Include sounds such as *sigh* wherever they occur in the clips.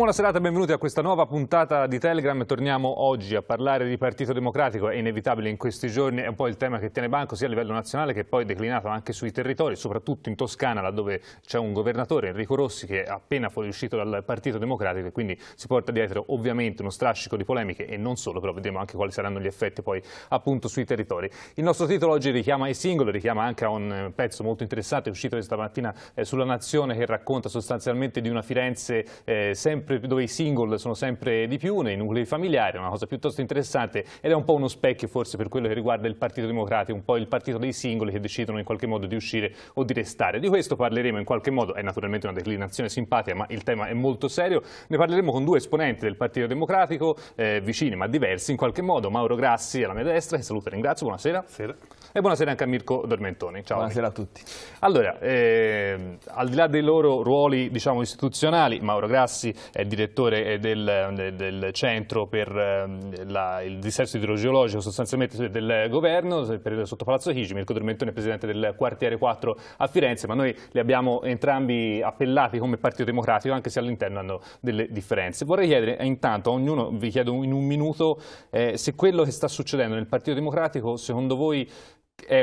buona serata e benvenuti a questa nuova puntata di Telegram. Torniamo oggi a parlare di Partito Democratico, è inevitabile in questi giorni, è un po' il tema che tiene banco sia a livello nazionale che poi declinato anche sui territori, soprattutto in Toscana, laddove c'è un governatore, Enrico Rossi, che è appena fuoriuscito dal Partito Democratico e quindi si porta dietro ovviamente uno strascico di polemiche e non solo, però vedremo anche quali saranno gli effetti poi appunto sui territori. Il nostro titolo oggi richiama i singoli, richiama anche a un eh, pezzo molto interessante uscito questa mattina eh, sulla Nazione che racconta sostanzialmente di una Firenze eh, sempre sempre, dove i single sono sempre di più, nei nuclei familiari, è una cosa piuttosto interessante ed è un po' uno specchio forse per quello che riguarda il Partito Democratico, un po' il partito dei singoli che decidono in qualche modo di uscire o di restare. Di questo parleremo in qualche modo, è naturalmente una declinazione simpatica ma il tema è molto serio, ne parleremo con due esponenti del Partito Democratico, eh, vicini ma diversi in qualche modo, Mauro Grassi alla mia destra, che saluto e ringrazio, buonasera. buonasera. E buonasera anche a Mirko Dormentoni. Ciao. Buonasera a tutti. Allora, eh, al di là dei loro ruoli diciamo, istituzionali, Mauro Grassi è è direttore eh, del, del centro per ehm, la, il dissesto idrogeologico sostanzialmente eh, del governo per, sotto Palazzo Chigi, Mirko Dormentone è presidente del quartiere 4 a Firenze, ma noi li abbiamo entrambi appellati come Partito Democratico anche se all'interno hanno delle differenze. Vorrei chiedere eh, intanto a ognuno, vi chiedo in un minuto, eh, se quello che sta succedendo nel Partito Democratico secondo voi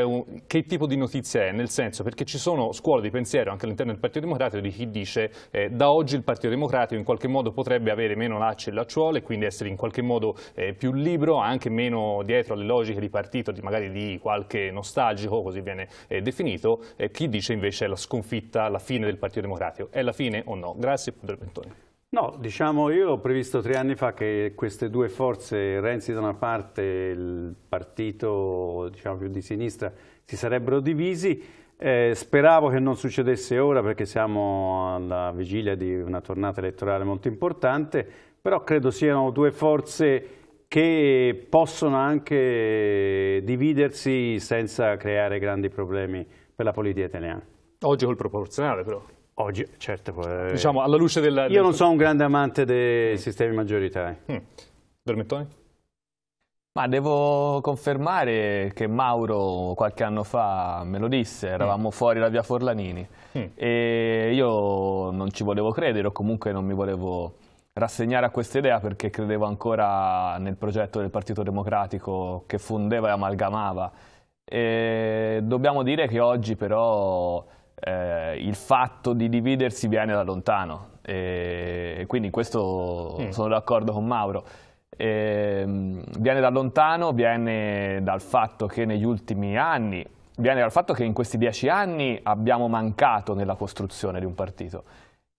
un, che tipo di notizia è? Nel senso, perché ci sono scuole di pensiero anche all'interno del Partito Democratico di chi dice eh, da oggi il Partito Democratico in qualche modo potrebbe avere meno lacci e lacciuole, quindi essere in qualche modo eh, più libero, anche meno dietro alle logiche di partito, di, magari di qualche nostalgico, così viene eh, definito, chi dice invece è la sconfitta, la fine del Partito Democratico. È la fine o no? Grazie, Padre Bentoni. No, diciamo io ho previsto tre anni fa che queste due forze, Renzi da una parte e il partito diciamo, più di sinistra, si sarebbero divisi. Eh, speravo che non succedesse ora perché siamo alla vigilia di una tornata elettorale molto importante, però credo siano due forze che possono anche dividersi senza creare grandi problemi per la politica italiana. Oggi col proporzionale però. Oggi, certo. Poi... Eh, diciamo, alla luce della... Io non sono un grande amante dei mm. sistemi maggioritari. Mm. Dormettoni? Ma devo confermare che Mauro qualche anno fa me lo disse, mm. eravamo mm. fuori da via Forlanini mm. e io non ci volevo credere o comunque non mi volevo rassegnare a questa idea perché credevo ancora nel progetto del Partito Democratico che fondeva e amalgamava. E dobbiamo dire che oggi però eh, il fatto di dividersi viene da lontano e quindi questo mm. sono d'accordo con Mauro. E, ehm, viene da lontano, viene dal fatto che negli ultimi anni, viene dal fatto che in questi dieci anni abbiamo mancato nella costruzione di un partito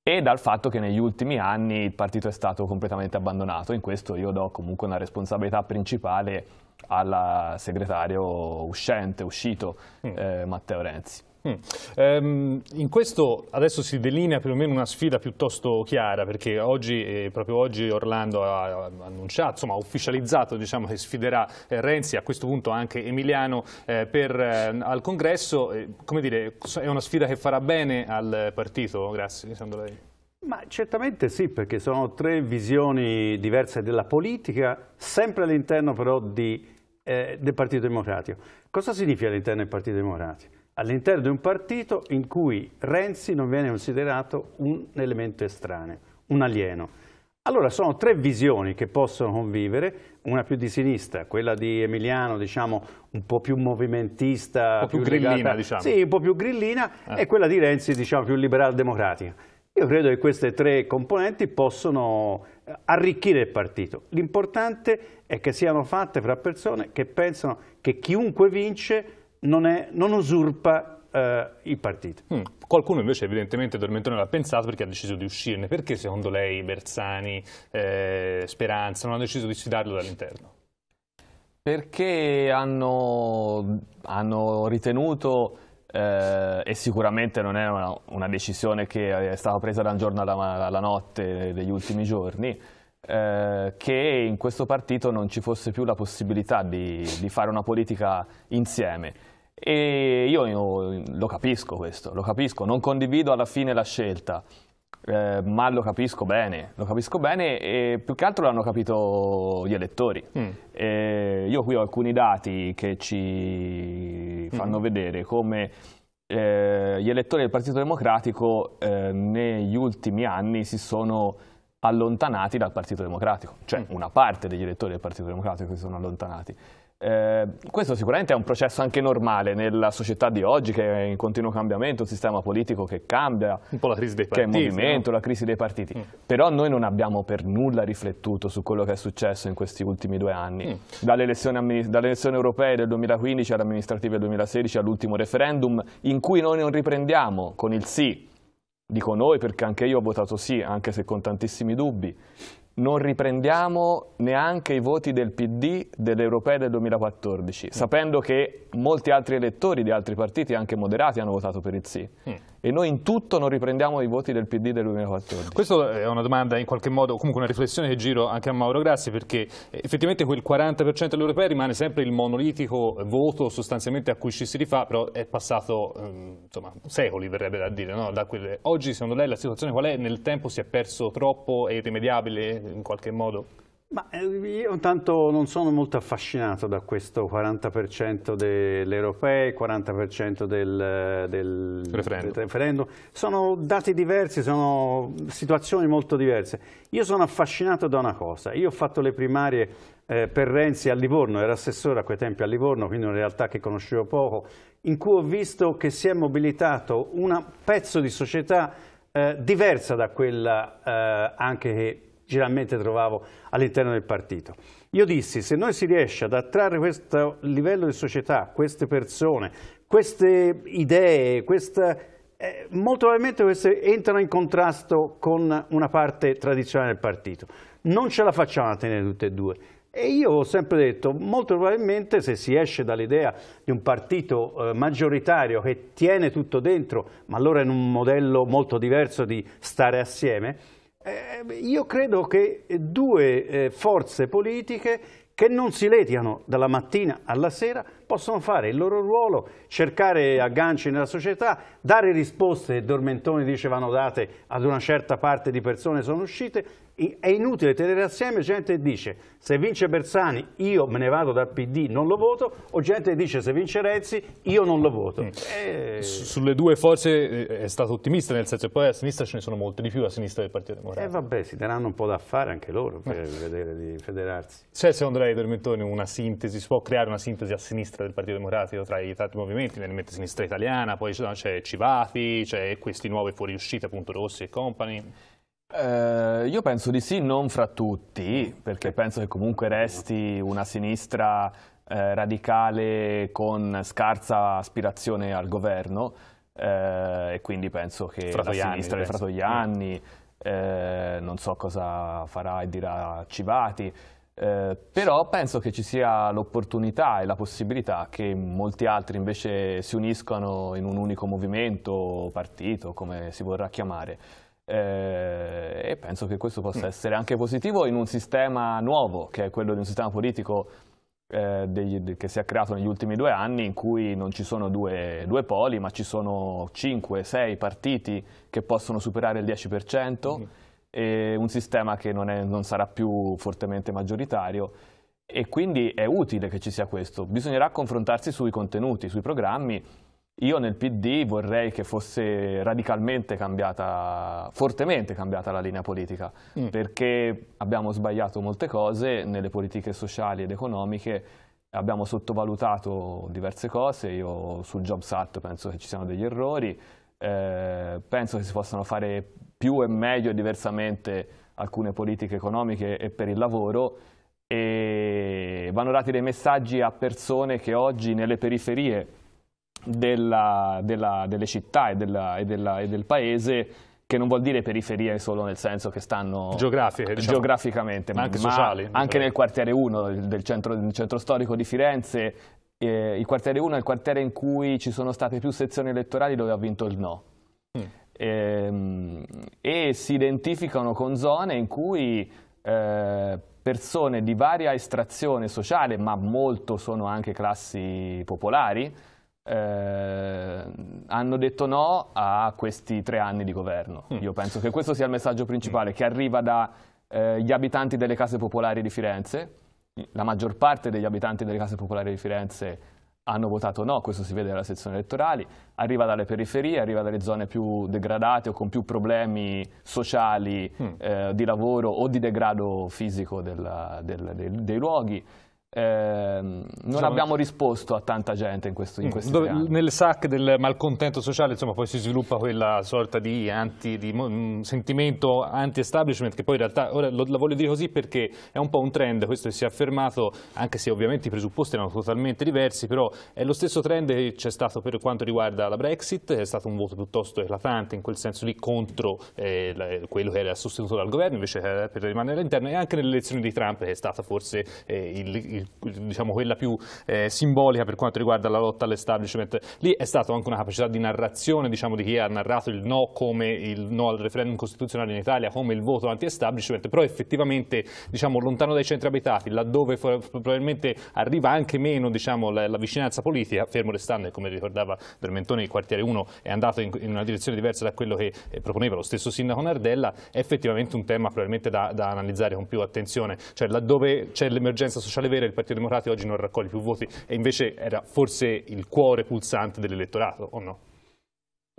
e dal fatto che negli ultimi anni il partito è stato completamente abbandonato. In questo io do comunque una responsabilità principale al segretario uscente, uscito, mm. eh, Matteo Renzi. Mm. Ehm, in questo adesso si delinea perlomeno una sfida piuttosto chiara perché oggi, eh, proprio oggi Orlando ha, ha annunciato, insomma ha ufficializzato diciamo, che sfiderà eh, Renzi, a questo punto anche Emiliano eh, per, eh, al congresso, come dire, è una sfida che farà bene al partito? Grazie, secondo lei? Ma certamente sì, perché sono tre visioni diverse della politica, sempre all'interno però di, eh, del Partito Democratico. Cosa significa all'interno del Partito Democratico? all'interno di un partito in cui Renzi non viene considerato un elemento estraneo, un alieno. Allora sono tre visioni che possono convivere, una più di sinistra, quella di Emiliano, diciamo, un po' più movimentista, un po' più, più grillina, legata, diciamo. Sì, un po' più grillina eh. e quella di Renzi, diciamo, più liberal democratica. Io credo che queste tre componenti possono eh, arricchire il partito. L'importante è che siano fatte fra persone che pensano che chiunque vince non, è, non usurpa eh, il partito. Mm. Qualcuno invece evidentemente Dormentone l'ha pensato perché ha deciso di uscirne. Perché secondo lei Bersani, eh, Speranza non hanno deciso di sfidarlo dall'interno? Perché hanno, hanno ritenuto... Eh, e sicuramente non è una, una, decisione che è stata presa da un giorno alla, alla notte degli ultimi giorni, eh, che in questo partito non ci fosse più la possibilità di, di fare una politica insieme. E io, io lo capisco questo, lo capisco, non condivido alla fine la scelta, eh, ma lo capisco bene, lo capisco bene e più che altro l'hanno capito gli elettori. Mm. Eh, io qui ho alcuni dati che ci fanno mm. vedere come eh, gli elettori del Partito Democratico eh, negli ultimi anni si sono allontanati dal Partito Democratico, cioè mm. una parte degli elettori del Partito Democratico si sono allontanati. Eh, questo sicuramente è un processo anche normale nella società di oggi che è in continuo cambiamento, un sistema politico che cambia, un po' la crisi dei partiti, che è in movimento, no? la crisi dei partiti. Mm. Però noi non abbiamo per nulla riflettuto su quello che è successo in questi ultimi due anni, mm. dalle, elezioni, dalle, elezioni, europee del 2015 alle amministrative del 2016 all'ultimo referendum in cui noi non riprendiamo con il sì dico noi perché anche io ho votato sì, anche se con tantissimi dubbi, non riprendiamo neanche i voti del PD delle europee del 2014, mm. sapendo che molti altri elettori di altri partiti, anche moderati, hanno votato per il sì. Mm e noi in tutto non riprendiamo i voti del PD del 2014. Questa è una domanda in qualche modo, comunque una riflessione che giro anche a Mauro Grassi perché effettivamente quel 40% dell'Europea rimane sempre il monolitico voto sostanzialmente a cui ci si rifà, però è passato ehm, insomma, secoli verrebbe da dire. No? Da quelle... Oggi secondo lei la situazione qual è? Nel tempo si è perso troppo, è irrimediabile in qualche modo? Ma eh, io intanto non sono molto affascinato da questo 40% delle europee, 40% del, del, referendum. referendum. Sono dati diversi, sono situazioni molto diverse. Io sono affascinato da una cosa. Io ho fatto le primarie eh, per Renzi a Livorno, ero assessore a quei tempi a Livorno, quindi una realtà che conoscevo poco, in cui ho visto che si è mobilitato un pezzo di società eh, diversa da quella eh, anche che generalmente trovavo all'interno del partito. Io dissi, se noi si riesce ad attrarre questo livello di società, queste persone, queste idee, questa, eh, molto probabilmente queste entrano in contrasto con una parte tradizionale del partito. Non ce la facciamo a tenere tutte e due. E io ho sempre detto, molto probabilmente se si esce dall'idea di un partito eh, maggioritario che tiene tutto dentro, ma allora in un modello molto diverso di stare assieme, eh, io credo che due eh, forze politiche che non si letiano dalla mattina alla sera possono fare il loro ruolo, cercare agganci nella società, dare risposte, dormentoni dicevano date ad una certa parte di persone sono uscite, è inutile tenere assieme gente che dice se vince Bersani io me ne vado dal PD, non lo voto, o gente che dice se vince Renzi io non lo voto. Mm. E... Eh, sulle due forze eh, è stato ottimista, nel senso che poi a sinistra ce ne sono molte di più a sinistra del Partito Democratico. E eh vabbè, si daranno un po' da fare anche loro per mm. vedere di federarsi. C'è secondo lei, Dormentoni, una sintesi, si può creare una sintesi a sinistra del Partito Democratico tra i tanti movimenti, nel mente sinistra italiana, poi c'è Civati, c'è questi nuovi fuoriusciti, appunto Rossi e compagni? Eh, io penso di sì, non fra tutti, perché penso che comunque resti una sinistra eh, radicale con scarsa aspirazione al governo eh, e quindi penso che Fratoianni, la sinistra dei Fratoianni, eh, non so cosa farà e dirà Civati, eh, però penso che ci sia l'opportunità e la possibilità che molti altri invece si uniscano in un unico movimento, o partito, come si vorrà chiamare. Eh, e penso che questo possa mm. essere anche positivo in un sistema nuovo, che è quello di un sistema politico eh, degli, che si è creato negli ultimi due anni, in cui non ci sono due, due poli, ma ci sono 5-6 partiti che possono superare il 10%, mm. e un sistema che non, è, non sarà più fortemente maggioritario. E quindi è utile che ci sia questo. Bisognerà confrontarsi sui contenuti, sui programmi, io nel PD vorrei che fosse radicalmente cambiata, fortemente cambiata la linea politica, mm. perché abbiamo sbagliato molte cose nelle politiche sociali ed economiche, abbiamo sottovalutato diverse cose, io sul Jobs Act penso che ci siano degli errori, eh, penso che si possano fare più e meglio e diversamente alcune politiche economiche e per il lavoro, e vanno dati dei messaggi a persone che oggi nelle periferie della, della, delle città e, della, e, e del paese che non vuol dire periferie solo nel senso che stanno diciamo. geograficamente, ma, ma anche, sociali, anche nel quartiere 1 del centro, del centro storico di Firenze. Eh, il quartiere 1 è il quartiere in cui ci sono state più sezioni elettorali dove ha vinto il no. Mm. E, ehm, e si identificano con zone in cui eh, persone di varia estrazione sociale, ma molto sono anche classi popolari, eh, hanno detto no a questi tre anni di governo. Mm. Io penso che questo sia il messaggio principale che arriva dagli eh, abitanti delle case popolari di Firenze. Mm. La maggior parte degli abitanti delle case popolari di Firenze hanno votato no, questo si vede dalle sezione elettorale, arriva dalle periferie, arriva dalle zone più degradate o con più problemi sociali, mm. eh, di lavoro o di degrado fisico della, del, del, dei luoghi. Eh, non insomma, abbiamo risposto a tanta gente in, questo, in mm, questi dove, anni. Nel SAC del malcontento sociale insomma, poi si sviluppa quella sorta di, anti, di mh, mm, sentimento anti-establishment che poi in realtà, ora lo, la voglio dire così perché è un po' un trend, questo si è affermato anche se ovviamente i presupposti erano totalmente diversi, però è lo stesso trend che c'è stato per quanto riguarda la Brexit, è stato un voto piuttosto eclatante in quel senso lì contro eh, la, quello che era sostenuto dal governo invece per rimanere all'interno e anche nelle elezioni di Trump che è stato forse eh, il, il diciamo, quella più eh, simbolica per quanto riguarda la lotta all'establishment, lì è stata anche una capacità di narrazione diciamo, di chi ha narrato il no come il no al referendum costituzionale in Italia, come il voto anti-establishment, però effettivamente diciamo, lontano dai centri abitati, laddove probabilmente arriva anche meno diciamo, la, la, vicinanza politica, fermo restando, come ricordava Vermentoni, il quartiere 1 è andato in, in, una direzione diversa da quello che eh, proponeva lo stesso sindaco Nardella, è effettivamente un tema probabilmente da, da analizzare con più attenzione, cioè laddove c'è l'emergenza sociale vera il Partito Democratico oggi non raccoglie più voti e invece era forse il cuore pulsante dell'elettorato, o no?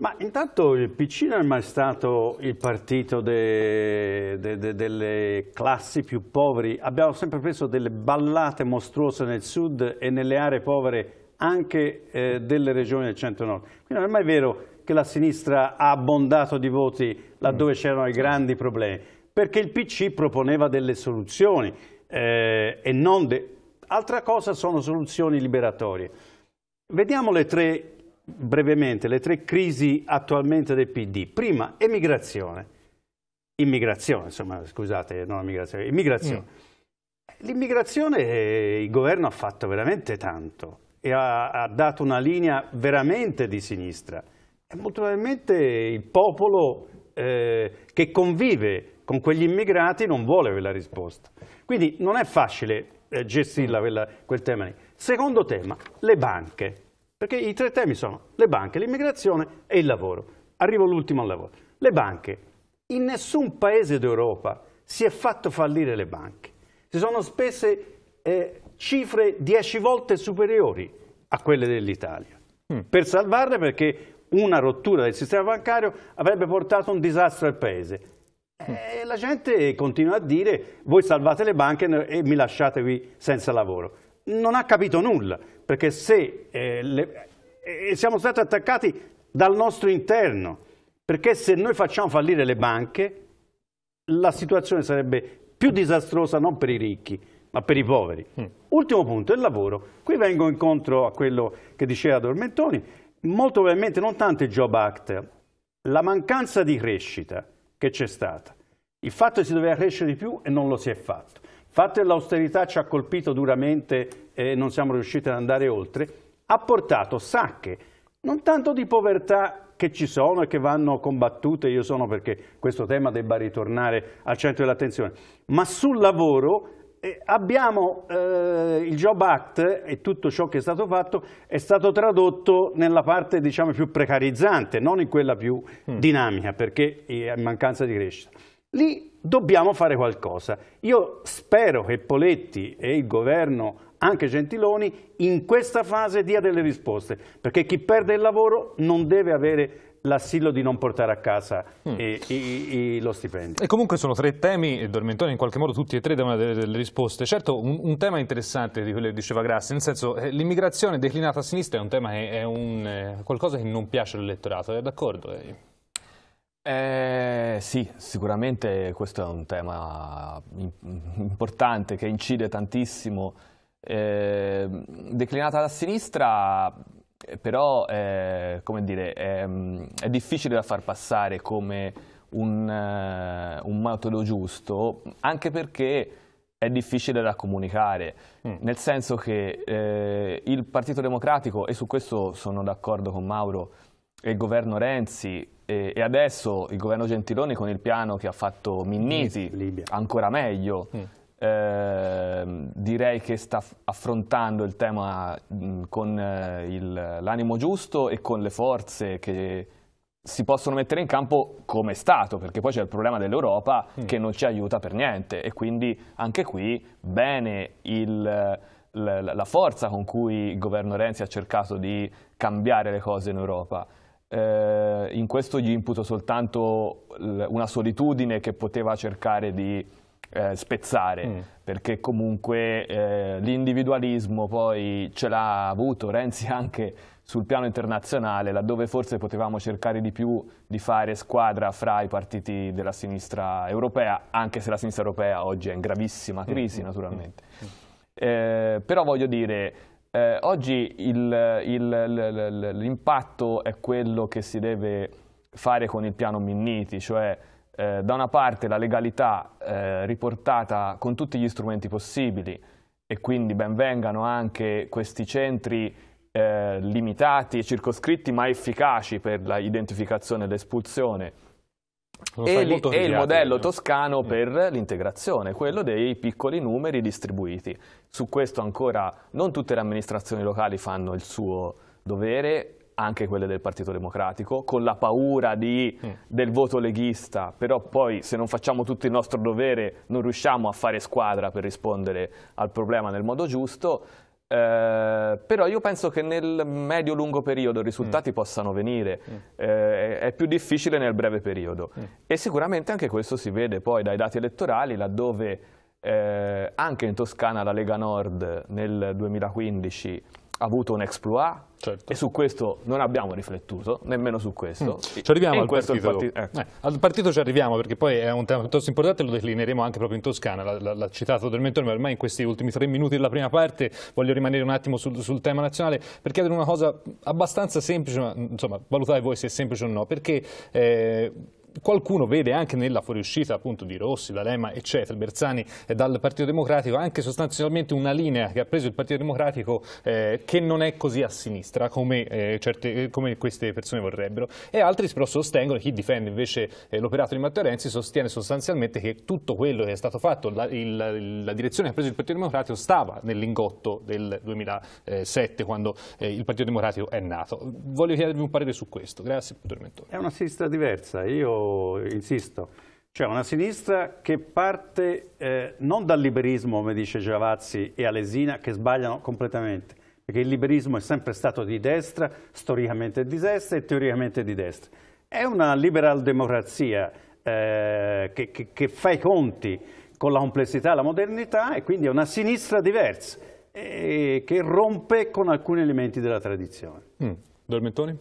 Ma intanto il PC non è mai stato il partito de, de, de, delle classi più poveri. Abbiamo sempre preso delle ballate mostruose nel sud e nelle aree povere anche eh, delle regioni del centro-nord. Quindi non è mai vero che la sinistra ha abbondato di voti laddove mm. c'erano i grandi problemi, perché il PC proponeva delle soluzioni eh, e non... De Altra cosa sono soluzioni liberatorie. Vediamo le tre, brevemente, le tre crisi attualmente del PD. Prima, emigrazione. Immigrazione, insomma, scusate, non immigrazione, immigrazione. Mm. L'immigrazione eh, il governo ha fatto veramente tanto e ha, ha, dato una linea veramente di sinistra. E molto probabilmente il popolo eh, che convive con quegli immigrati non vuole quella risposta. Quindi non è facile eh, gestirla quella, quel tema lì. Secondo tema, le banche, perché i tre temi sono le banche, l'immigrazione e il lavoro. Arrivo l'ultimo al lavoro. Le banche. In nessun paese d'Europa si è fatto fallire le banche. Si sono spese eh, cifre dieci volte superiori a quelle dell'Italia. Mm. Per salvarle perché una rottura del sistema bancario avrebbe portato un disastro al paese. E eh, la gente continua a dire voi salvate le banche e mi lasciate qui senza lavoro. Non ha capito nulla, perché se eh, le, eh, siamo stati attaccati dal nostro interno, perché se noi facciamo fallire le banche la situazione sarebbe più disastrosa non per i ricchi, ma per i poveri. Mm. Ultimo punto, il lavoro. Qui vengo incontro a quello che diceva Dormentoni, molto probabilmente non tanto il Job Act, la mancanza di crescita, che c'è stata. Il fatto è che si doveva crescere di più e non lo si è fatto. Il fatto che l'austerità ci ha colpito duramente e non siamo riusciti ad andare oltre, ha portato sacche, non tanto di povertà che ci sono e che vanno combattute, io sono perché questo tema debba ritornare al centro dell'attenzione, ma sul lavoro eh, abbiamo eh, il Job Act e tutto ciò che è stato fatto è stato tradotto nella parte diciamo, più precarizzante, non in quella più mm. dinamica, perché è mancanza di crescita. Lì dobbiamo fare qualcosa. Io spero che Poletti e il governo anche Gentiloni, in questa fase dia delle risposte, perché chi perde il lavoro non deve avere l'assillo di non portare a casa mm. e, e, e lo stipendio. E comunque sono tre temi, Dormentoni in qualche modo tutti e tre devono avere delle risposte. Certo, un, un tema interessante di quello che diceva Grassi, nel senso eh, l'immigrazione declinata a sinistra è un tema che è un, eh, qualcosa che non piace all'elettorato, è d'accordo? Eh, sì, sicuramente questo è un tema importante che incide tantissimo. Eh, declinata da sinistra però eh, dire, è, ehm, è difficile da far passare come un, eh, un metodo giusto, anche perché è difficile da comunicare, mm. nel senso che eh, il Partito Democratico, e su questo sono d'accordo con Mauro, e il governo Renzi, e, e, adesso il governo Gentiloni con il piano che ha fatto Minniti, Libia. ancora meglio, mm. Ehm, direi che sta affrontando il tema mh, con eh, l'animo giusto e con le forze che si possono mettere in campo come Stato, perché poi c'è il problema dell'Europa mm. che non ci aiuta per niente e quindi anche qui bene il, la, la forza con cui il governo Renzi ha cercato di cambiare le cose in Europa. Eh, in questo gli imputo soltanto una solitudine che poteva cercare di eh, spezzare, mm. perché comunque eh, l'individualismo poi ce l'ha avuto Renzi *laughs* anche sul piano internazionale, laddove forse potevamo cercare di più di fare squadra fra i partiti della sinistra europea, anche se la sinistra europea oggi è in gravissima mm, crisi mm. naturalmente. Mm, mm. Eh, però voglio dire, eh, oggi l'impatto è quello che si deve fare con il piano Minniti, cioè eh, da una parte la legalità eh, riportata con tutti gli strumenti possibili e quindi benvengano anche questi centri eh, limitati e circoscritti ma efficaci per l'identificazione e l'espulsione e, li, e il modello io. Eh. toscano mm. per l'integrazione, quello dei piccoli numeri distribuiti. Su questo ancora non tutte le amministrazioni locali fanno il suo dovere anche quelle del Partito Democratico, con la paura di, mm. del voto leghista, però poi se non facciamo tutto il nostro dovere non riusciamo a fare squadra per rispondere al problema nel modo giusto, eh, però io penso che nel medio-lungo periodo i risultati mm. possano venire, mm. eh, è più difficile nel breve periodo mm. e sicuramente anche questo si vede poi dai dati elettorali laddove eh, anche in Toscana la Lega Nord nel 2015 avuto un exploit certo. e su questo non abbiamo riflettuto, nemmeno su questo. Mm. Ci arriviamo al partito, partito ecco. eh, al partito. ci arriviamo perché poi è un tema piuttosto importante lo declineremo anche proprio in Toscana, l'ha citato Del mentore, ma ormai in questi ultimi tre minuti della prima parte voglio rimanere un attimo sul, sul tema nazionale per chiedere una cosa abbastanza semplice, ma insomma valutate voi se è semplice o no, perché... Eh, qualcuno vede anche nella fuoriuscita appunto di Rossi, D'Alema, eccetera, Bersani eh, dal Partito Democratico, anche sostanzialmente una linea che ha preso il Partito Democratico eh, che non è così a sinistra come, eh, certe, eh, come, queste persone vorrebbero. E altri però sostengono, chi difende invece eh, l'operato di Matteo Renzi sostiene sostanzialmente che tutto quello che è stato fatto, la, il, la direzione che ha preso il Partito Democratico stava nell'ingotto del 2007 quando eh, il Partito Democratico è nato. Voglio chiedervi un parere su questo. Grazie, È una sinistra diversa. Io insisto, cioè una sinistra che parte eh, non dal liberismo, come dice Giavazzi e Alesina, che sbagliano completamente, perché il liberismo è sempre stato di destra, storicamente di destra e teoricamente di destra. È una liberal democrazia eh, che, che, che fa i conti con la complessità e la modernità e quindi è una sinistra diversa eh, che rompe con alcuni elementi della tradizione. Mm. Dormentoni?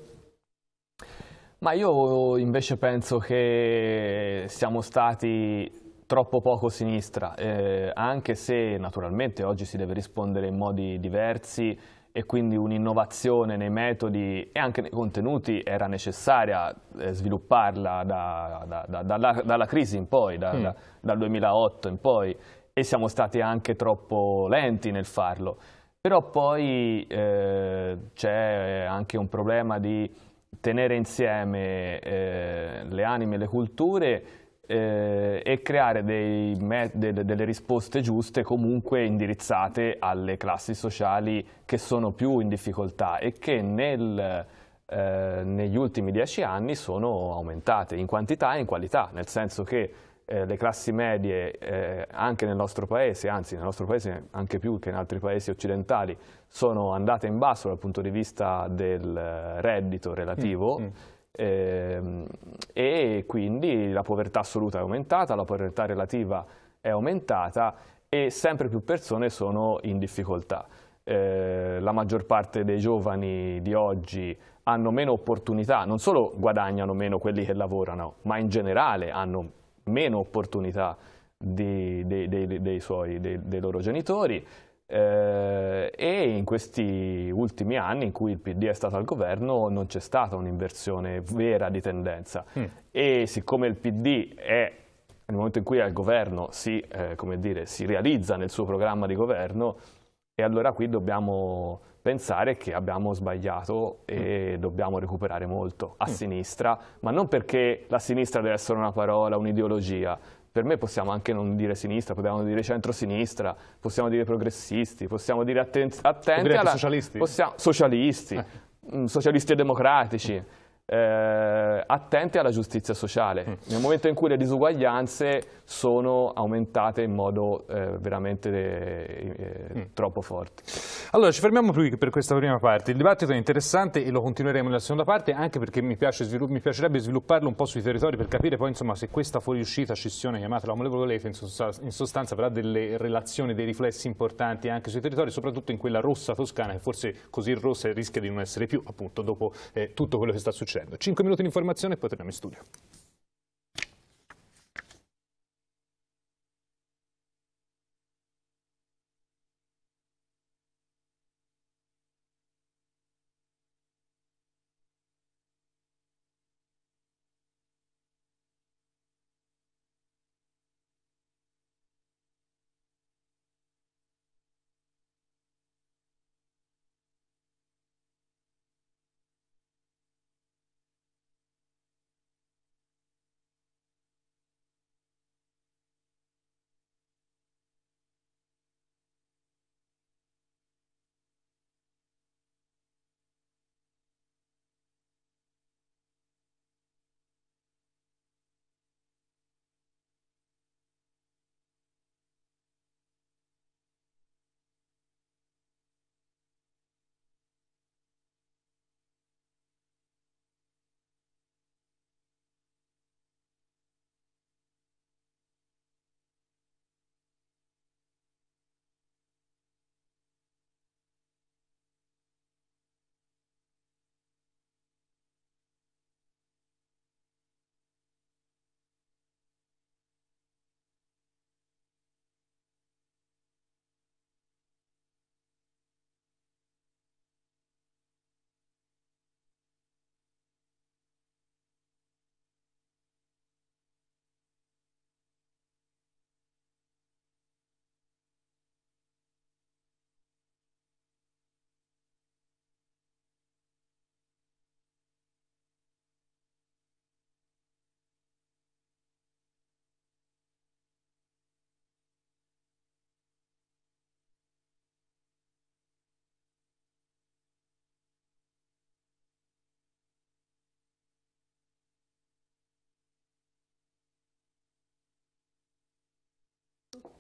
Ma io invece penso che siamo stati troppo poco sinistra, eh, anche se naturalmente oggi si deve rispondere in modi diversi e quindi un'innovazione nei metodi e anche nei contenuti era necessaria eh, svilupparla da, da, da, dalla, dalla, crisi in poi, mm. dal 2008 in poi e siamo stati anche troppo lenti nel farlo. Però poi eh, c'è anche un problema di tenere insieme eh, le anime e le culture eh, e creare delle, delle risposte giuste comunque indirizzate alle classi sociali che sono più in difficoltà e che nel, eh, negli ultimi dieci anni sono aumentate in quantità e in qualità, nel senso che eh, le classi medie eh, anche nel nostro paese, anzi nel nostro paese anche più che in altri paesi occidentali, sono andate in basso dal punto di vista del eh, reddito relativo mm, mm. Ehm, e quindi la povertà assoluta è aumentata, la povertà relativa è aumentata e sempre più persone sono in difficoltà. Eh, la maggior parte dei giovani di oggi hanno meno opportunità, non solo guadagnano meno quelli che lavorano, ma in generale hanno meno opportunità di, dei, dei, dei, suoi, dei, loro genitori eh, e in questi ultimi anni in cui il PD è stato al governo non c'è stata un'inversione vera di tendenza mm. e siccome il PD è nel momento in cui è al governo si, eh, dire, si realizza nel suo programma di governo e allora qui dobbiamo pensare che abbiamo sbagliato e mm. dobbiamo recuperare molto a mm. sinistra, ma non perché la sinistra deve essere una parola, un'ideologia. Per me possiamo anche non dire sinistra, possiamo dire centrosinistra, possiamo dire progressisti, possiamo dire atten attenti alla... socialisti. Possiamo, socialisti, eh. Mm, socialisti e democratici. Mm eh, attenti alla giustizia sociale, mm. nel momento in cui le disuguaglianze sono aumentate in modo eh, veramente eh, mm. troppo forte. Allora ci fermiamo qui per questa prima parte, il dibattito è interessante e lo continueremo nella seconda parte anche perché mi, piace, mi piacerebbe svilupparlo un po' sui territori per capire poi insomma, se questa fuoriuscita, scissione, chiamatela come volete, in sostanza, in sostanza avrà delle relazioni, dei riflessi importanti anche sui territori, soprattutto in quella rossa toscana che forse così rossa rischia di non essere più appunto dopo eh, tutto quello che sta succedendo dicendo. 5 minuti di informazione e poi torniamo in studio.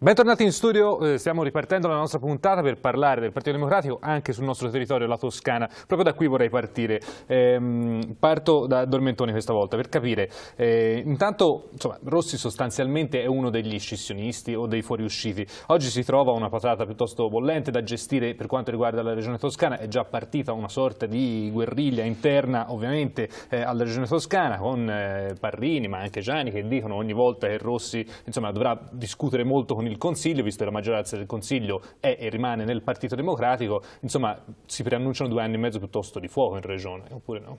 Bentornati in studio, eh, stiamo ripartendo la nostra puntata per parlare del Partito Democratico anche sul nostro territorio, la Toscana. Proprio da qui vorrei partire. Ehm, parto da Dormentoni questa volta per capire. Eh, intanto insomma, Rossi sostanzialmente è uno degli scissionisti o dei fuoriusciti. Oggi si trova una patata piuttosto bollente da gestire per quanto riguarda la regione toscana. È già partita una sorta di guerriglia interna ovviamente eh, alla regione toscana con Parrini ma anche Gianni che dicono ogni volta che Rossi insomma, dovrà discutere molto molto con il Consiglio, visto che la maggioranza del Consiglio è e rimane nel Partito Democratico, insomma si preannunciano due anni e mezzo piuttosto di fuoco in regione, oppure no?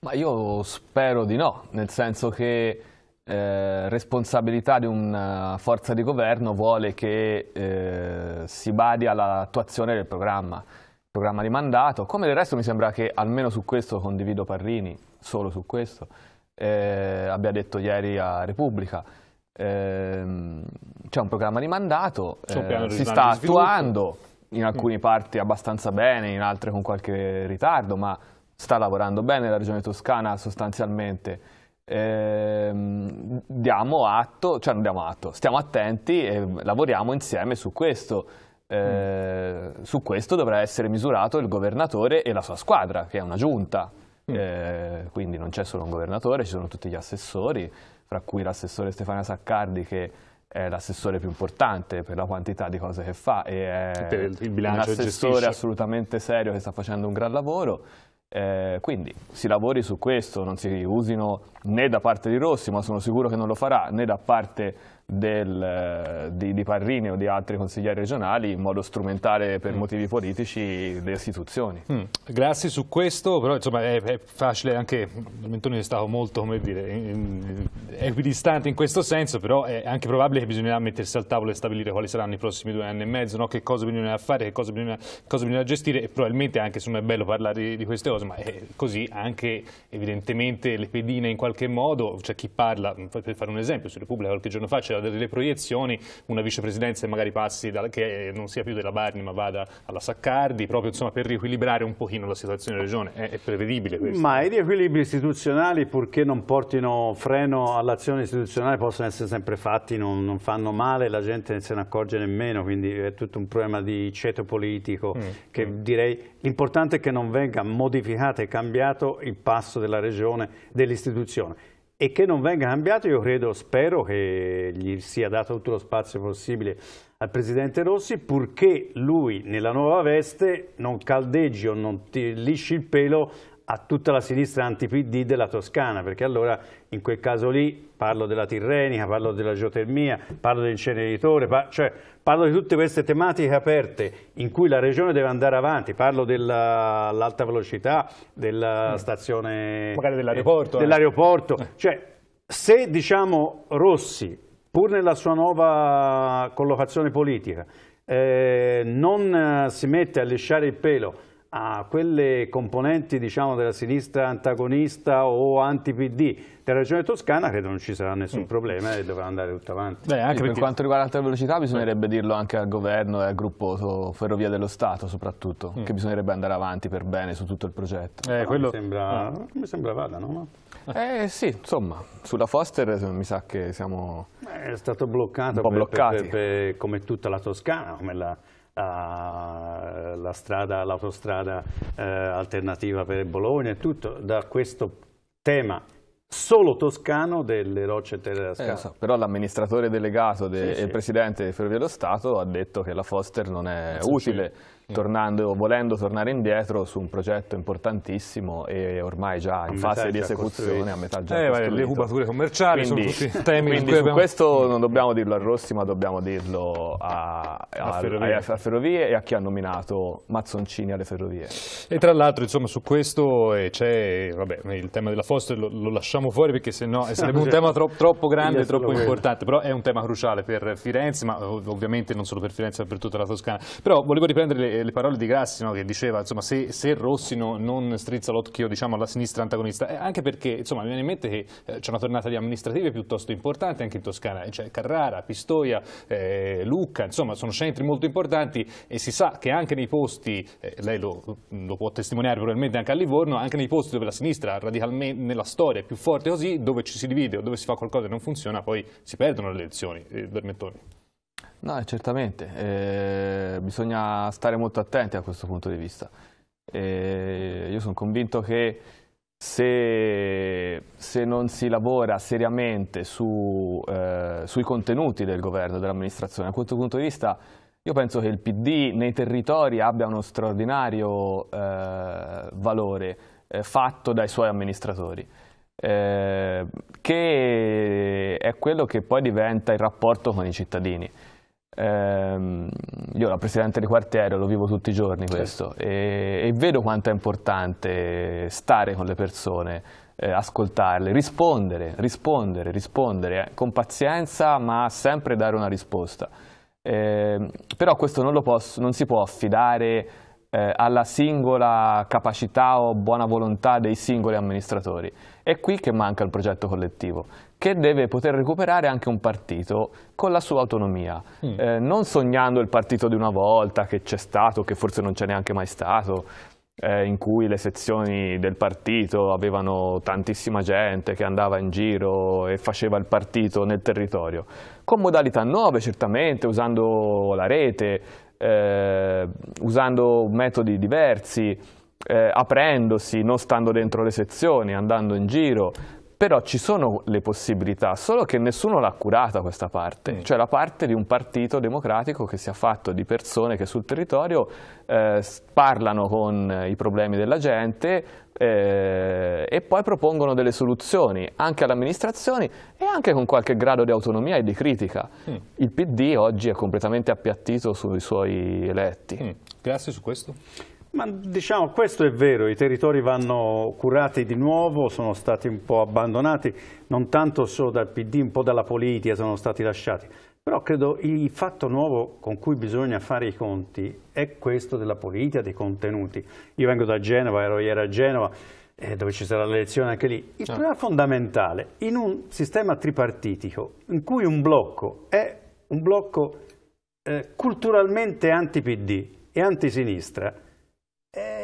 Ma io spero di no, nel senso che eh, responsabilità di una forza di governo vuole che eh, si badi all'attuazione del programma, programma di mandato, come del resto mi sembra che almeno su questo condivido Parrini, solo su questo, eh, abbia detto ieri a Repubblica ehm, c'è un programma di mandato, eh, si sta attuando in alcune mm. parti abbastanza bene, in altre con qualche ritardo, ma sta lavorando bene la regione toscana sostanzialmente. Ehm, diamo atto, cioè non diamo atto, stiamo attenti e lavoriamo insieme su questo. Eh, mm. su questo dovrà essere misurato il governatore e la sua squadra, che è una giunta. Mm. Eh, quindi non c'è solo un governatore, ci sono tutti gli assessori, fra cui l'assessore Stefania Saccardi che è l'assessore più importante per la quantità di cose che fa e è un assessore assolutamente serio che sta facendo un gran lavoro. Eh, quindi si lavori su questo, non si usino né da parte di Rossi, ma sono sicuro che non lo farà, né da parte del, eh, di, di, Parrini o di altri consiglieri regionali in modo strumentale per mm. motivi politici le istituzioni. Mm. Grazie su questo, però insomma è, è facile anche, Mentoni è stato molto come dire, equidistante in questo senso, però è anche probabile che bisognerà mettersi al tavolo e stabilire quali saranno i prossimi due anni e mezzo, no? che cosa bisogna fare, che cosa bisogna, cosa bisognerà gestire e probabilmente anche insomma è bello parlare di, queste cose, ma è eh, così anche evidentemente le pedine in qualche modo, cioè chi parla, per fare un esempio, su Repubblica qualche giorno fa c'era delle proiezioni, una vicepresidenza che magari passi da, che non sia più della Barni ma vada alla Saccardi, proprio insomma, per riequilibrare un pochino la situazione della regione. È, è prevedibile questo? Ma i riequilibri istituzionali, purché non portino freno all'azione istituzionale, possono essere sempre fatti, non, non, fanno male, la gente ne se ne accorge nemmeno, quindi è tutto un problema di ceto politico mm. che mm. direi l'importante è che non venga modificato e cambiato il passo della regione, dell'istituzione e che non venga cambiato, io credo, spero che gli sia dato tutto lo spazio possibile al Presidente Rossi, purché lui nella nuova veste non caldeggi o non ti lisci il pelo a tutta la sinistra anti-PD della Toscana, perché allora in quel caso lì parlo della Tirrenica, parlo della geotermia, parlo dell'inceneritore, par cioè parlo di tutte queste tematiche aperte in cui la regione deve andare avanti, parlo dell'alta velocità, della mm. stazione... Magari dell'aeroporto. Eh, dell'aeroporto, eh. cioè se diciamo Rossi, pur nella sua nuova collocazione politica, eh, non si mette a lisciare il pelo a quelle componenti diciamo, della sinistra antagonista o anti-PD della regione toscana credo non ci sarà nessun mm. problema e dovrà andare tutto avanti. Beh, anche per quanto riguarda l'alta velocità bisognerebbe Beh. dirlo anche al governo e al gruppo Ferrovia dello Stato soprattutto, mm. che bisognerebbe andare avanti per bene su tutto il progetto. Eh, ah, quello... mi, sembra... Mm. mi sembra vada, no? Eh sì, insomma, sulla Foster eh, mi sa che siamo... Eh, è stato bloccato per, per, per, come tutta la Toscana, come la all'autostrada la eh, alternativa per Bologna e tutto, da questo tema solo toscano delle rocce terrascane. Eh, so, però l'amministratore delegato e de, sì, sì. il presidente di Ferrovie dello Stato ha detto che la Foster non è Penso utile. Sì tornando, volendo tornare indietro su un progetto importantissimo e ormai già in fase di esecuzione, a metà già eh, costruito. Le cubature commerciali quindi, sono tutti temi quindi su abbiamo... questo mm. non dobbiamo dirlo a Rossi ma dobbiamo dirlo a, a, a, ferrovie. a, Ferrovie. e a chi ha nominato Mazzoncini alle Ferrovie. E tra l'altro insomma su questo eh, c'è il tema della Foster, lo, lo lasciamo fuori perché sennò no, eh, sarebbe un *laughs* tema tro, troppo grande, troppo importante, però è un tema cruciale per Firenze ma ovviamente non solo per Firenze ma per tutta la Toscana. Però volevo riprendere le le, parole di Grassi no, che diceva insomma, se, se Rossi no, non strizza l'occhio diciamo, alla sinistra antagonista, eh, anche perché insomma, mi viene in mente che eh, c'è una tornata di amministrative piuttosto importante anche in Toscana, eh, cioè Carrara, Pistoia, eh, Lucca, insomma sono centri molto importanti e si sa che anche nei posti, eh, lei lo, lo, può testimoniare probabilmente anche a Livorno, anche nei posti dove la sinistra radicalmente nella storia è più forte così, dove ci si divide o dove si fa qualcosa e non funziona, poi si perdono le elezioni. Eh, Bermettoni. No, eh, certamente, eh, bisogna stare molto attenti a questo punto di vista. Eh, io sono convinto che se, se, non si lavora seriamente su, eh, sui contenuti del governo, dell'amministrazione, a questo punto di vista io penso che il PD nei territori abbia uno straordinario eh, valore eh, fatto dai suoi amministratori. che è quello che poi diventa il rapporto con i cittadini. Ehm, io la presidente di quartiere lo vivo tutti i giorni questo certo. e, e, vedo quanto è importante stare con le persone, eh, ascoltarle, rispondere, rispondere, rispondere eh, con pazienza ma sempre dare una risposta. Eh, però questo non, posso, non, si può affidare eh, alla singola capacità o buona volontà dei singoli amministratori. È qui che manca il progetto collettivo che deve poter recuperare anche un partito con la sua autonomia, mm. eh, non sognando il partito di una volta che c'è stato, che forse non c'è neanche mai stato, eh, in cui le sezioni del partito avevano tantissima gente che andava in giro e faceva il partito nel territorio, con modalità nuove certamente, usando la rete, eh, usando metodi diversi, eh, aprendosi, non stando dentro le sezioni, andando in giro, però ci sono le possibilità, solo che nessuno l'ha curata questa parte, mm. cioè la parte di un partito democratico che sia fatto di persone che sul territorio eh, parlano con eh, i problemi della gente eh, e poi propongono delle soluzioni anche alle amministrazioni e anche con qualche grado di autonomia e di critica. Mm. Il PD oggi è completamente appiattito sui suoi eletti. Mm. Grazie su questo. Ma diciamo, questo è vero, i territori vanno curati di nuovo, sono stati un po' abbandonati, non tanto solo dal PD, un po' dalla politica sono stati lasciati. Però credo il fatto nuovo con cui bisogna fare i conti è questo della politica, dei contenuti. Io vengo da Genova, ero ieri a Genova, eh, dove ci sarà l'elezione anche lì. Il certo. problema fondamentale, in un sistema tripartitico, in cui un blocco è un blocco eh, culturalmente anti-PD e antisinistra, sinistra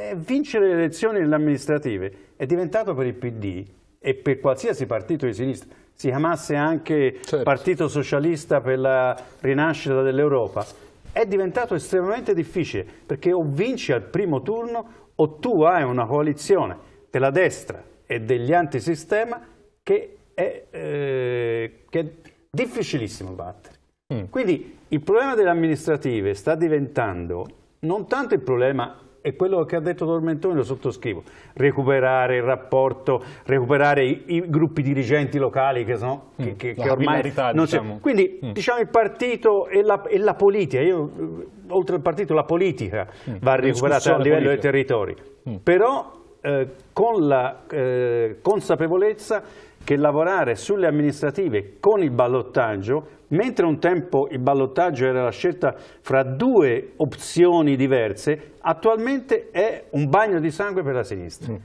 eh, vincere le elezioni amministrative è diventato per il PD e per qualsiasi partito di sinistra, si chiamasse anche certo. Partito Socialista per la rinascita dell'Europa, è diventato estremamente difficile perché o vinci al primo turno o tu hai una coalizione della destra e degli antisistema che è, eh, che è difficilissimo battere. Mm. Quindi il problema delle amministrative sta diventando non tanto il problema e quello che ha detto Tormentoni lo sottoscrivo, recuperare il rapporto, recuperare i, i gruppi dirigenti locali che, sono, mm, che, che, ormai non diciamo. Quindi mm. diciamo il partito e la, e la politica, io, eh, oltre al partito la politica mm. va recuperata a livello politica. dei territori, mm. però eh, con la eh, consapevolezza che lavorare sulle amministrative con il ballottaggio Mentre un tempo il ballottaggio era la scelta fra due opzioni diverse, attualmente è un bagno di sangue per la sinistra. Mm.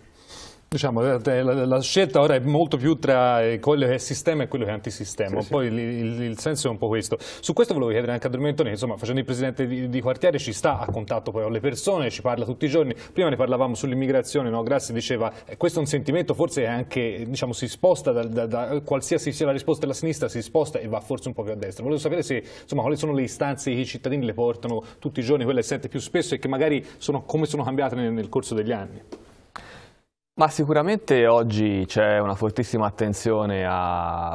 Diciamo, la scelta ora è molto più tra eh, quello che è sistema e quello che è antisistema, sì, poi sì. Il, il, senso è un po' questo. Su questo volevo chiedere anche a Dormentoni, insomma, facendo il presidente di, di, quartiere ci sta a contatto poi con le persone, ci parla tutti i giorni, prima ne parlavamo sull'immigrazione, no? Grassi diceva eh, questo è un sentimento forse anche, diciamo, si sposta da, da, da, qualsiasi sia la risposta della sinistra, si sposta e va forse un po' più a destra. Volevo sapere se, insomma, quali sono le istanze che i cittadini le portano tutti i giorni, quelle che sente più spesso e che magari sono, come sono cambiate nel, nel corso degli anni. Ma sicuramente oggi c'è una fortissima attenzione a,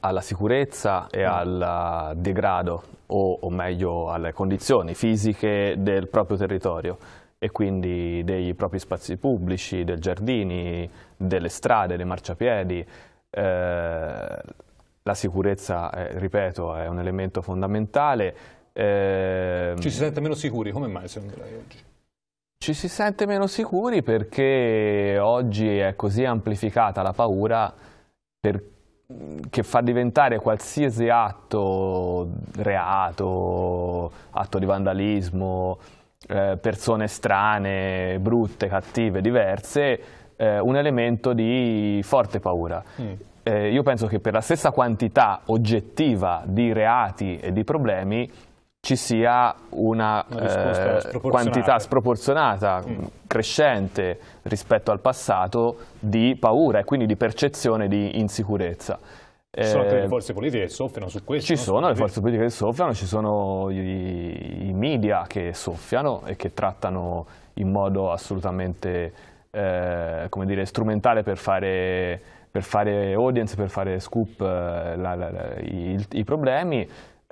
alla sicurezza e mm. al eh, degrado, o, o meglio alle condizioni fisiche del proprio territorio e quindi dei propri spazi pubblici, dei giardini, delle strade, dei marciapiedi. Eh, la sicurezza, eh, ripeto, è un elemento fondamentale. Eh, Ci si ehm, sente meno sicuri, come mai secondo lei, oggi? Ci si sente meno sicuri perché oggi è così amplificata la paura per, che fa diventare qualsiasi atto, reato, atto di vandalismo, eh, persone strane, brutte, cattive, diverse, eh, un elemento di forte paura. Mm. Eh, io penso che per la stessa quantità oggettiva di reati e di problemi ci sia una, una eh, quantità sproporzionata, mm. mm. crescente rispetto al passato, di paura e quindi di percezione di insicurezza. Ci sono anche le eh, forze politiche che soffiano su questo. Ci no? sono le forze politiche che soffiano, ci sono i, i, media che soffiano e che trattano in modo assolutamente eh, dire, strumentale per fare, per fare, audience, per fare scoop eh, la, la, la, i, i problemi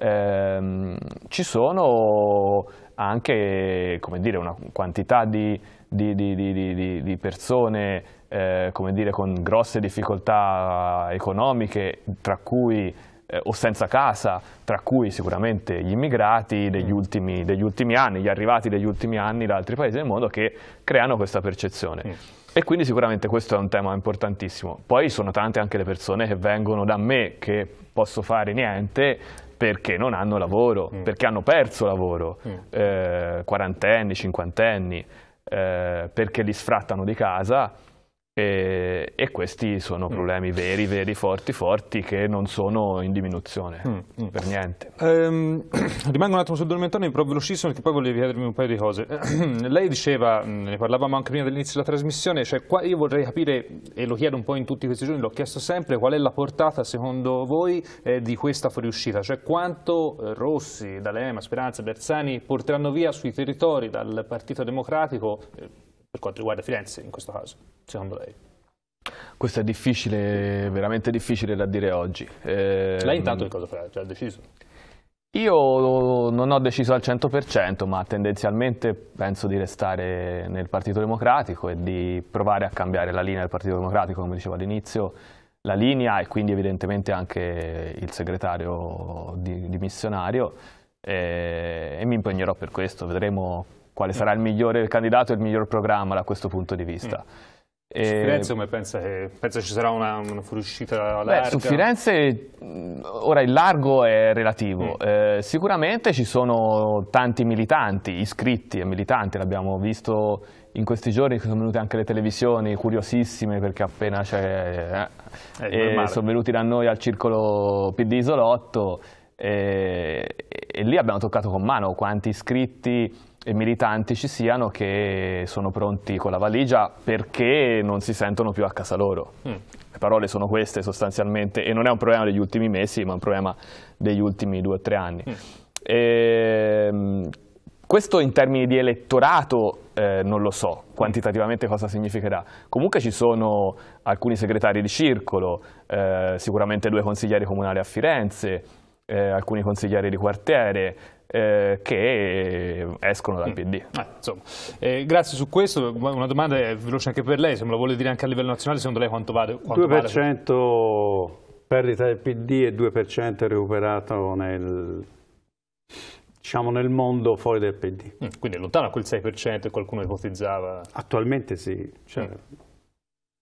ehm, ci sono anche dire, una quantità di, di, di, di persone eh, dire, con grosse difficoltà economiche, tra cui eh, o senza casa, tra cui sicuramente gli immigrati degli mm. ultimi, degli ultimi, anni, gli arrivati degli ultimi anni da altri paesi del mondo che creano questa percezione. Mm. E quindi sicuramente questo è un tema importantissimo. Poi sono tante anche le persone che vengono da me, che posso fare niente, perché non hanno lavoro, mm. perché hanno perso lavoro, mm. eh, quarantenni, cinquantenni, eh, perché li sfrattano di casa e, e, questi sono mm. problemi mm. veri, veri, forti, forti che non sono in diminuzione mm. mm. per niente. Ehm, *clears throat* rimango un attimo sul Dolmentano, proprio velocissimo perché poi volevo chiedermi un paio di cose. *clears throat* Lei diceva, mm, ne parlavamo anche prima dell'inizio della trasmissione, cioè qua io vorrei capire, e lo chiedo un po' in tutti questi giorni, l'ho chiesto sempre, qual è la portata secondo voi eh, di questa fuoriuscita? Cioè quanto eh, Rossi, D'Alema, Speranza, Bersani porteranno via sui territori dal Partito Democratico? Eh, per quanto riguarda Firenze in questo caso, secondo lei? Questo è difficile, veramente difficile da dire oggi. Eh, lei intanto che cosa farà? Già cioè, deciso? Io non ho deciso al 100%, ma tendenzialmente penso di restare nel Partito Democratico e di provare a cambiare la linea del Partito Democratico, come dicevo all'inizio, la linea e quindi evidentemente anche il segretario dimissionario di e, eh, e mi impegnerò per questo, vedremo quale mm. sarà il migliore candidato e il miglior programma da questo punto di vista. Mm. E... Su Firenze come pensa che pensa ci sarà una, una fuoriuscita larga? Beh, su Firenze mm, ora il largo è relativo, mm. eh, sicuramente ci sono tanti militanti, iscritti e militanti, l'abbiamo visto in questi giorni sono venute anche le televisioni curiosissime perché appena c'è... Eh, eh, sono venuti da noi al circolo PD Isolotto e, eh, e lì abbiamo toccato con mano quanti iscritti e militanti ci siano che sono pronti con la valigia perché non si sentono più a casa loro. Mm. Le parole sono queste sostanzialmente e non è un problema degli ultimi mesi ma è un problema degli ultimi due o tre anni. Mm. E, ehm, questo in termini di elettorato eh, non lo so quantitativamente cosa significherà. Comunque ci sono alcuni segretari di circolo, eh, sicuramente due consiglieri comunali a Firenze, eh, alcuni consiglieri di quartiere, eh, che escono dal mm. PD. Eh, insomma, eh, grazie su questo, una domanda veloce anche per lei, se me la vuole dire anche a livello nazionale, secondo lei quanto vale? Quanto 2% vale? perdita del PD e 2% recuperato nel, diciamo, nel mondo fuori dal PD. Mm, quindi è lontano quel 6% che qualcuno ipotizzava? Attualmente sì. Cioè, mm.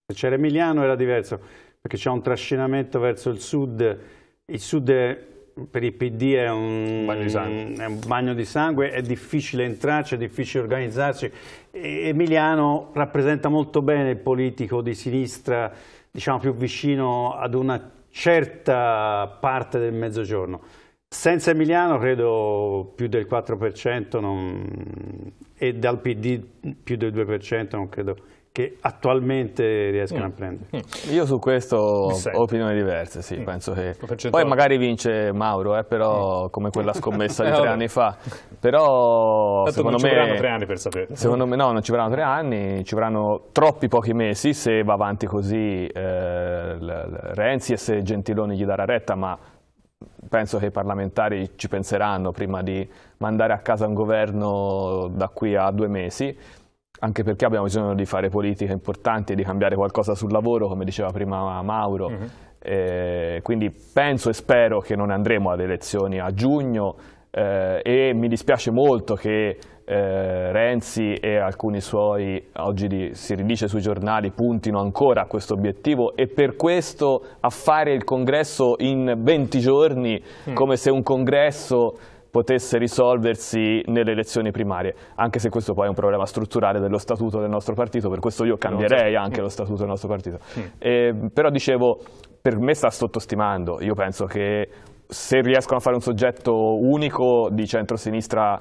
Se c'era Emiliano era diverso, perché c'è un trascinamento verso il sud. Il sud è per il PD è un, bagno è un, bagno di sangue, è difficile entrarci, è difficile organizzarci. E Emiliano rappresenta molto bene il politico di sinistra, diciamo più vicino ad una certa parte del mezzogiorno. Senza Emiliano credo più del 4% non, e dal PD più del 2% non credo che attualmente riescono mm. a prendere. Mm. Io su questo ho opinioni diverse, sì, mm. penso che... Poi magari vince Mauro, eh, però mm. come quella scommessa *laughs* di tre anni fa. Però Tanto secondo non me... ci vorranno tre anni per sapere. Secondo me no, non ci vorranno tre anni, ci vorranno troppi pochi mesi se va avanti così eh, Renzi e se Gentiloni gli darà retta, ma penso che i parlamentari ci penseranno prima di mandare a casa un governo da qui a due mesi anche perché abbiamo bisogno di fare politiche importanti, di cambiare qualcosa sul lavoro, come diceva prima Mauro. Mm -hmm. eh, quindi penso e spero che non andremo alle elezioni a giugno eh, e mi dispiace molto che eh, Renzi e alcuni suoi, oggi di, si ridice sui giornali, puntino ancora a questo obiettivo e per questo a fare il congresso in 20 giorni, mm. come se un congresso potesse risolversi nelle elezioni primarie, anche se questo poi è un problema strutturale dello statuto del nostro partito, per questo io cambierei anche lo statuto del nostro partito. E, ehm, però dicevo, per me sta sottostimando, io penso che se riescono a fare un soggetto unico di centrosinistra,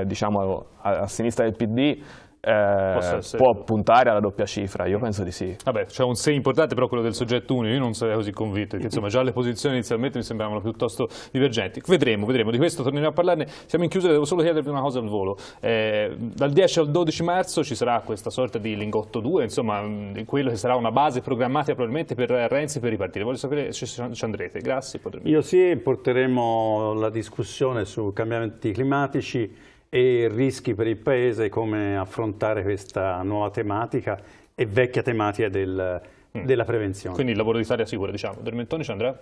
eh, diciamo a, a sinistra del PD, eh, può puntare alla doppia cifra? Io penso di sì. Vabbè, c'è cioè un se importante però quello del soggetto unico, io non sarei così convinto, perché insomma già le posizioni inizialmente mi sembravano piuttosto divergenti. Vedremo, vedremo, di questo torneremo a parlarne. Siamo in chiusura, devo solo chiedervi una cosa al volo. Eh, dal 10 al 12 marzo ci sarà questa sorta di lingotto 2, insomma quello che sarà una base programmata probabilmente per Renzi per ripartire. Voglio sapere se ci andrete. Grazie. Potrebbe. Io sì, porteremo la discussione su cambiamenti climatici e rischi per il Paese, come affrontare questa nuova tematica e vecchia tematica del, mm. della prevenzione. Quindi il lavoro di Saria sicura, diciamo. Dermentoni ci Andrea?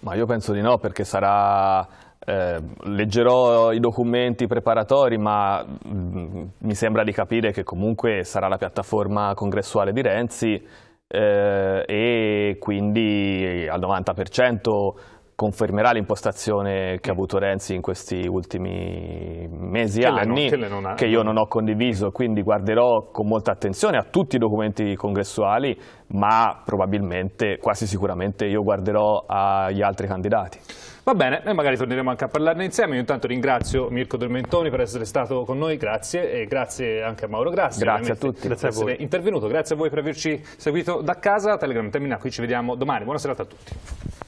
Ma io penso di no, perché sarà... Eh, leggerò i documenti preparatori, ma mh, mm, mi sembra di capire che comunque sarà la piattaforma congressuale di Renzi eh, e quindi al 90% confermerà l'impostazione che ha avuto Renzi in questi ultimi mesi, che anni, non, che, non che, io non ho condiviso, quindi guarderò con molta attenzione a tutti i documenti congressuali, ma probabilmente, quasi sicuramente, io guarderò agli altri candidati. Va bene, noi magari torneremo anche a parlarne insieme. Io intanto ringrazio Mirko Dormentoni per essere stato con noi, grazie e grazie anche a Mauro Grassi. Grazie a tutti. Grazie a voi. intervenuto, grazie a voi per averci seguito da casa. Telegram termina qui, ci vediamo domani. Buona serata a tutti.